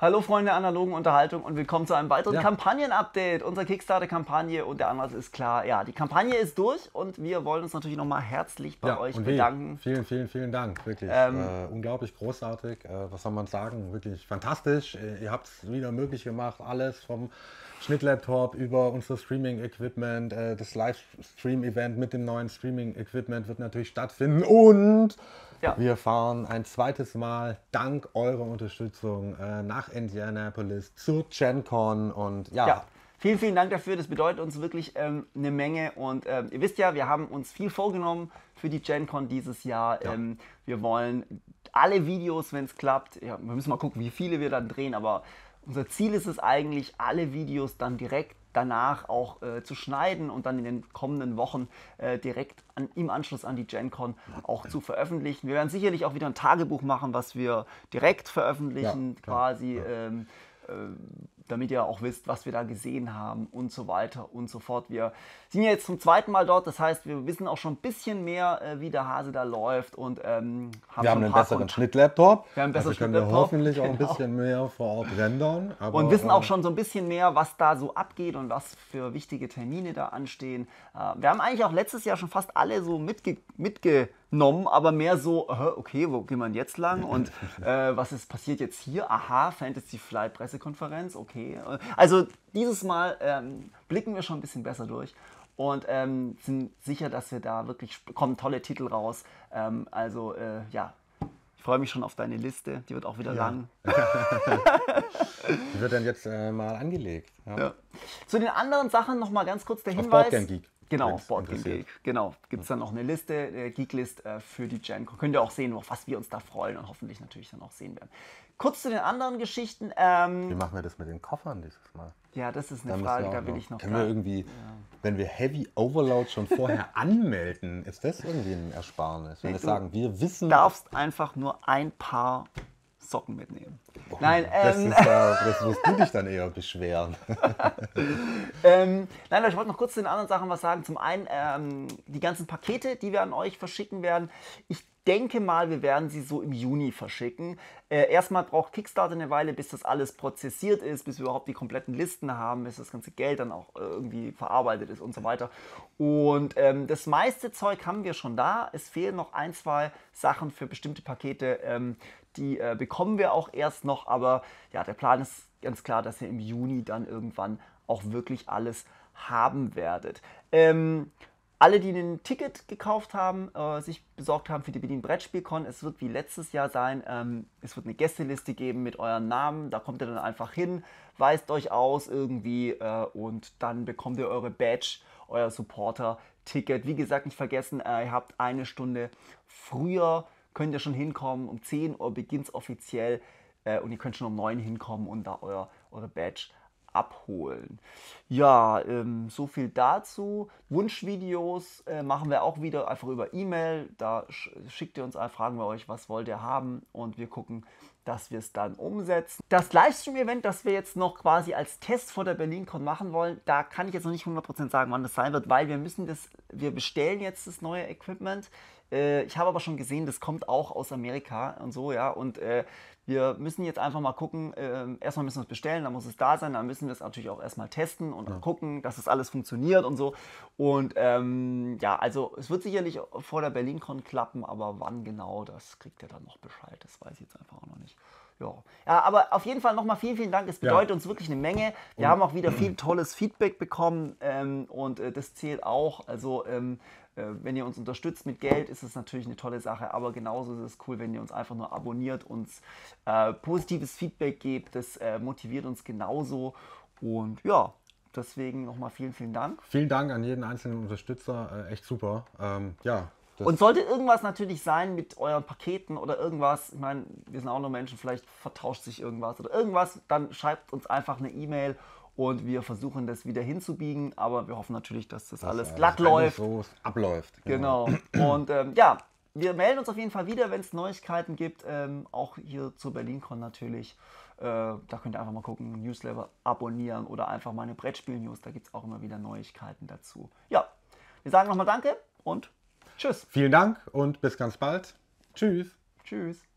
Hallo Freunde der analogen Unterhaltung und willkommen zu einem weiteren ja. Kampagnen-Update unserer Kickstarter-Kampagne und der Anlass ist klar. Ja, die Kampagne ist durch und wir wollen uns natürlich nochmal herzlich bei ja, euch bedanken. Vielen, vielen, vielen Dank. Wirklich ähm, äh, unglaublich großartig. Äh, was soll man sagen? Wirklich fantastisch. Äh, ihr habt es wieder möglich gemacht. Alles vom Schnittlaptop über unser Streaming-Equipment. Äh, das Livestream-Event mit dem neuen Streaming-Equipment wird natürlich stattfinden und ja. Wir fahren ein zweites Mal dank eurer Unterstützung äh, nach Indianapolis zu GenCon und ja. ja. Vielen, vielen Dank dafür. Das bedeutet uns wirklich ähm, eine Menge. Und ähm, ihr wisst ja, wir haben uns viel vorgenommen für die GenCon dieses Jahr. Ja. Ähm, wir wollen alle Videos, wenn es klappt, ja, wir müssen mal gucken, wie viele wir dann drehen, aber unser Ziel ist es eigentlich, alle Videos dann direkt danach auch äh, zu schneiden und dann in den kommenden Wochen äh, direkt an, im Anschluss an die GenCon auch zu veröffentlichen. Wir werden sicherlich auch wieder ein Tagebuch machen, was wir direkt veröffentlichen, ja, klar, quasi. Ja. Ähm, äh, damit ihr auch wisst, was wir da gesehen haben und so weiter und so fort. Wir sind ja jetzt zum zweiten Mal dort, das heißt, wir wissen auch schon ein bisschen mehr, äh, wie der Hase da läuft und ähm, haben Wir haben einen besseren Kont Schnittlaptop. Wir haben einen also besseren also können wir hoffentlich genau. auch ein genau. bisschen mehr vor Ort rendern. und wissen auch ähm, schon so ein bisschen mehr, was da so abgeht und was für wichtige Termine da anstehen. Äh, wir haben eigentlich auch letztes Jahr schon fast alle so mitge mitge genommen, aber mehr so, okay, wo gehen wir jetzt lang und äh, was ist passiert jetzt hier? Aha, Fantasy Flight Pressekonferenz, okay. Also dieses Mal ähm, blicken wir schon ein bisschen besser durch und ähm, sind sicher, dass wir da wirklich kommen tolle Titel raus. Ähm, also äh, ja, ich freue mich schon auf deine Liste. Die wird auch wieder ja. lang. die wird dann jetzt äh, mal angelegt. Ja. Ja. Zu den anderen Sachen nochmal ganz kurz der Hinweis. Auf Boardgame Geek. Genau, auf Boardgame Genau. Gibt es dann noch eine Liste, äh, Geeklist äh, für die Gen. Könnt ihr auch sehen, auf was wir uns da freuen und hoffentlich natürlich dann auch sehen werden. Kurz zu den anderen Geschichten. Ähm, Wie machen wir das mit den Koffern dieses Mal? Ja, das ist eine dann Frage, da bin ich noch. Können wir irgendwie, ja. wenn wir Heavy Overload schon vorher anmelden, ist das irgendwie ein Ersparnis? Wenn nee, wir sagen, wir wissen. Du darfst einfach nur ein paar Socken mitnehmen. Boah, nein, ähm, das, ja, das musst du dich dann eher beschweren. ähm, nein, ich wollte noch kurz zu den anderen Sachen was sagen. Zum einen ähm, die ganzen Pakete, die wir an euch verschicken werden. Ich denke mal, wir werden sie so im Juni verschicken. Äh, erstmal braucht Kickstarter eine Weile, bis das alles prozessiert ist, bis wir überhaupt die kompletten Listen haben, bis das ganze Geld dann auch äh, irgendwie verarbeitet ist und so weiter. Und ähm, das meiste Zeug haben wir schon da. Es fehlen noch ein, zwei Sachen für bestimmte Pakete. Ähm, die äh, bekommen wir auch erst noch, aber ja, der Plan ist ganz klar, dass ihr im Juni dann irgendwann auch wirklich alles haben werdet. Ähm, alle, die ein Ticket gekauft haben, äh, sich besorgt haben für die Berlin Brettspielcon, es wird wie letztes Jahr sein. Ähm, es wird eine Gästeliste geben mit euren Namen. Da kommt ihr dann einfach hin, weist euch aus irgendwie äh, und dann bekommt ihr eure Badge, euer Supporter-Ticket. Wie gesagt, nicht vergessen, äh, ihr habt eine Stunde früher, könnt ihr schon hinkommen. Um 10 Uhr beginnt es offiziell äh, und ihr könnt schon um 9 Uhr hinkommen und da euer, eure Badge abholen. Ja, ähm, so viel dazu. Wunschvideos äh, machen wir auch wieder einfach über E-Mail. Da schickt ihr uns an, fragen wir euch, was wollt ihr haben und wir gucken, dass wir es dann umsetzen. Das Livestream-Event, das wir jetzt noch quasi als Test vor der BerlinCon machen wollen, da kann ich jetzt noch nicht 100% sagen, wann das sein wird, weil wir müssen das, wir bestellen jetzt das neue Equipment. Äh, ich habe aber schon gesehen, das kommt auch aus Amerika und so, ja, und äh, wir müssen jetzt einfach mal gucken, äh, erstmal müssen wir es bestellen, dann muss es da sein, dann müssen wir es natürlich auch erstmal testen und ja. gucken, dass es das alles funktioniert und so. Und ähm, ja, also es wird sicherlich vor der BerlinCon klappen, aber wann genau, das kriegt ihr dann noch Bescheid, das weiß ich jetzt einfach auch noch nicht ja. ja, aber auf jeden Fall nochmal vielen, vielen Dank. Es bedeutet ja. uns wirklich eine Menge. Wir und haben auch wieder viel tolles Feedback bekommen ähm, und äh, das zählt auch. Also ähm, äh, wenn ihr uns unterstützt mit Geld, ist es natürlich eine tolle Sache, aber genauso ist es cool, wenn ihr uns einfach nur abonniert, uns äh, positives Feedback gebt. Das äh, motiviert uns genauso. Und ja, deswegen nochmal vielen, vielen Dank. Vielen Dank an jeden einzelnen Unterstützer. Äh, echt super. Ähm, ja, und sollte irgendwas natürlich sein mit euren Paketen oder irgendwas, ich meine, wir sind auch nur Menschen, vielleicht vertauscht sich irgendwas oder irgendwas, dann schreibt uns einfach eine E-Mail und wir versuchen das wieder hinzubiegen, aber wir hoffen natürlich, dass das, das alles glatt läuft. So abläuft. Genau. genau. Und ähm, ja, wir melden uns auf jeden Fall wieder, wenn es Neuigkeiten gibt, ähm, auch hier zur BerlinCon natürlich. Äh, da könnt ihr einfach mal gucken, Newsletter abonnieren oder einfach meine Brettspiel-News, da gibt es auch immer wieder Neuigkeiten dazu. Ja, wir sagen nochmal Danke und Tschüss. Vielen Dank und bis ganz bald. Tschüss. Tschüss.